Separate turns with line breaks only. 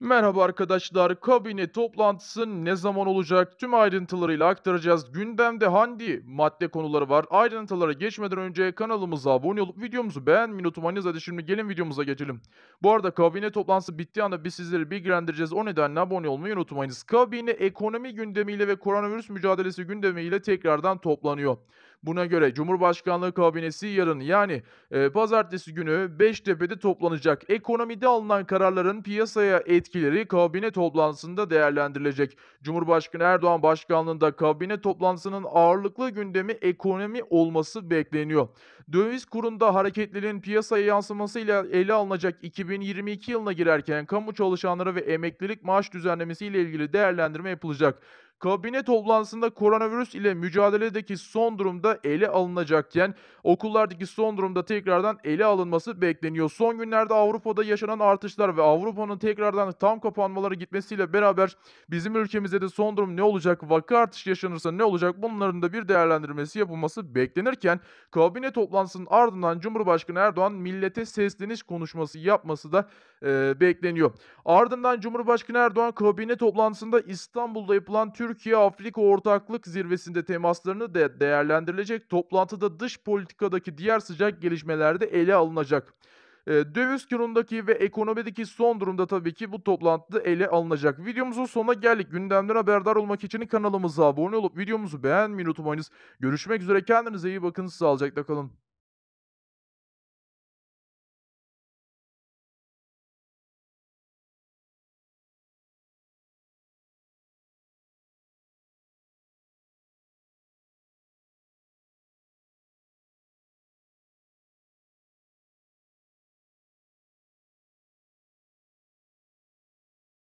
Merhaba arkadaşlar. Kabine toplantısı ne zaman olacak? Tüm ayrıntılarıyla aktaracağız. Gündemde hangi madde konuları var? Ayrıntılara geçmeden önce kanalımıza abone olup videomuzu beğenmeyi unutmayınız. Hadi şimdi gelin videomuza geçelim. Bu arada kabine toplantısı bittiği anda biz sizleri bilgilendireceğiz. O nedenle abone olmayı unutmayınız. Kabine ekonomi gündemiyle ve koronavirüs mücadelesi gündemiyle tekrardan toplanıyor. Buna göre Cumhurbaşkanlığı kabinesi yarın yani e, pazartesi günü Beştepe'de toplanacak. Ekonomide alınan kararların piyasaya etkileri kabine toplantısında değerlendirilecek. Cumhurbaşkanı Erdoğan başkanlığında kabine toplantısının ağırlıklı gündemi ekonomi olması bekleniyor. Döviz kurunda hareketlerin piyasaya yansımasıyla ele alınacak 2022 yılına girerken kamu çalışanları ve emeklilik maaş düzenlemesi ile ilgili değerlendirme yapılacak kabine toplantısında koronavirüs ile mücadeledeki son durumda ele alınacakken okullardaki son durumda tekrardan ele alınması bekleniyor. Son günlerde Avrupa'da yaşanan artışlar ve Avrupa'nın tekrardan tam kapanmaları gitmesiyle beraber bizim ülkemizde de son durum ne olacak? Vaka artış yaşanırsa ne olacak? Bunların da bir değerlendirmesi yapılması beklenirken kabine toplantısının ardından Cumhurbaşkanı Erdoğan millete sesleniş konuşması yapması da e, bekleniyor. Ardından Cumhurbaşkanı Erdoğan kabine toplantısında İstanbul'da yapılan Türk Türkiye-Afrika Ortaklık Zirvesi'nde temaslarını de değerlendirilecek. Toplantıda dış politikadaki diğer sıcak gelişmeler de ele alınacak. E, döviz kurundaki ve ekonomideki son durumda tabii ki bu toplantıda ele alınacak. Videomuzun sonuna geldik. Gündemden haberdar olmak için kanalımıza abone olup videomuzu beğenmeyi unutmayınız. Görüşmek üzere kendinize iyi bakın sağlıcakla kalın.